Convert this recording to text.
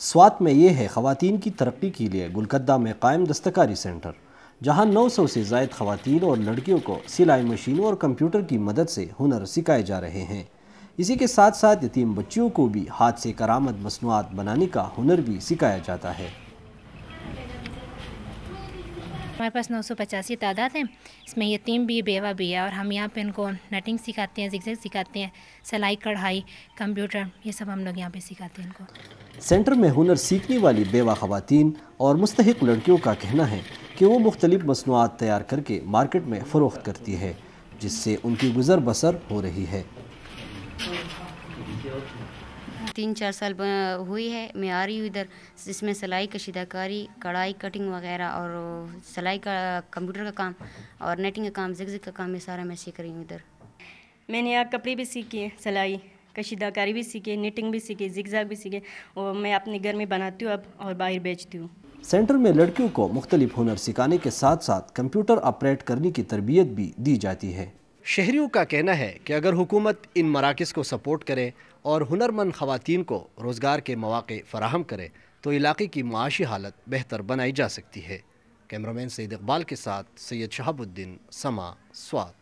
स्वात में ये है ख़वान की तरक्की के लिए गुलकद्दा में कायम दस्तकारी सेंटर जहाँ नौ सौ से जायद खुवान और लड़कियों को सिलाई मशीनों और कंप्यूटर की मदद से हुनर सिखाए जा रहे हैं इसी के साथ साथ यतीम बच्चियों को भी हाथ से करामद मसनूआत बनाने का हुनर भी सिखाया जाता है हमारे पास नौ सौ पचासी तादाद हैं इसमें यतीम भी बेवा भी है और हम यहाँ पर इनको नटिंग सिखाते हैं जिक्जैक सिखाते हैं सिलाई कढ़ाई कंप्यूटर ये सब हम लोग यहाँ पर सिखाते हैं इनको सेंटर में हुनर सीखने वाली बेवा खातन और मुस्तक लड़कियों का कहना है कि वो मुख्तलिफ मसनूआत तैयार करके मार्केट में फ़रोख्त करती है जिससे उनकी गुजर बसर हो रही है तीन चार साल हुई है मैं आ रही हूँ इधर इसमें सिलाई कशीदाकारी कढ़ाई कटिंग वगैरह और सिलाई का कंप्यूटर का काम और नेटिंग का काम जिग जिग का काम ये सारा मैं सीख रही हूँ इधर मैंने यहाँ कपड़े भी सीखे सिलाई कशीदाकारी भी सीखे नेटिंग भी सीखी जिगजाग भी सीखे और मैं अपने घर में बनाती हूँ अब और बाहर बेचती हूँ सेंटर में लड़कियों को मुख्तलिफ हुनर सिखाने के साथ साथ कंप्यूटर ऑपरेट करने की तरबियत भी दी जाती है शहरीों का कहना है कि अगर हुकूमत इन मराकज़ को सपोर्ट करे और हुनरमंद ख़वान को रोज़गार के मौाक़े फ़राहम करे तो इलाके की माशी हालत बेहतर बनाई जा सकती है कैमरामैन सैद इकबाल के साथ सैयद शहाबुद्दीन समा स्वात